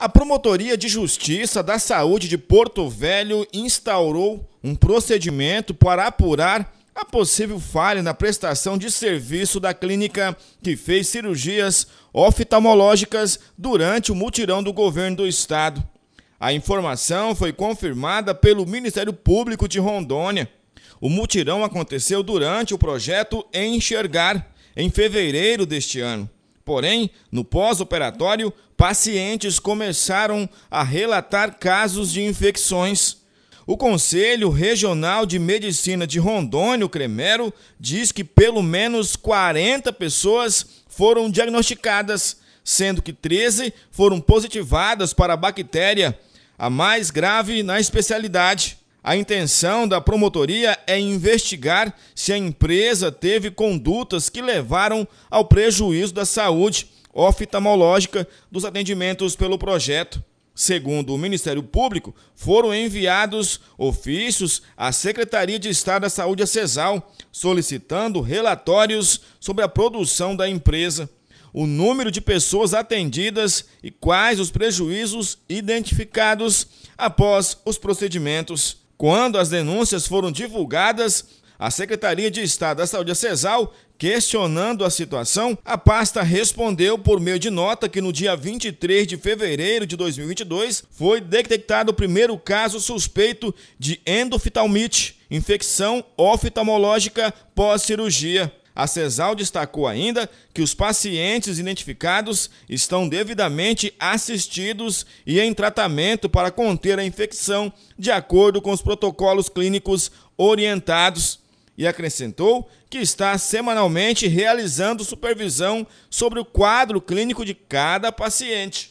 A Promotoria de Justiça da Saúde de Porto Velho instaurou um procedimento para apurar a possível falha na prestação de serviço da clínica que fez cirurgias oftalmológicas durante o mutirão do governo do estado. A informação foi confirmada pelo Ministério Público de Rondônia. O mutirão aconteceu durante o projeto Enxergar, em fevereiro deste ano. Porém, no pós-operatório, pacientes começaram a relatar casos de infecções. O Conselho Regional de Medicina de Rondônia, o Cremero, diz que pelo menos 40 pessoas foram diagnosticadas, sendo que 13 foram positivadas para a bactéria, a mais grave na especialidade. A intenção da promotoria é investigar se a empresa teve condutas que levaram ao prejuízo da saúde oftalmológica dos atendimentos pelo projeto. Segundo o Ministério Público, foram enviados ofícios à Secretaria de Estado da Saúde, a CESAL, solicitando relatórios sobre a produção da empresa, o número de pessoas atendidas e quais os prejuízos identificados após os procedimentos. Quando as denúncias foram divulgadas, a Secretaria de Estado da Saúde, a CESAL, questionando a situação, a pasta respondeu por meio de nota que no dia 23 de fevereiro de 2022 foi detectado o primeiro caso suspeito de endoftalmite, infecção oftalmológica pós-cirurgia. A CESAL destacou ainda que os pacientes identificados estão devidamente assistidos e em tratamento para conter a infecção, de acordo com os protocolos clínicos orientados e acrescentou que está semanalmente realizando supervisão sobre o quadro clínico de cada paciente.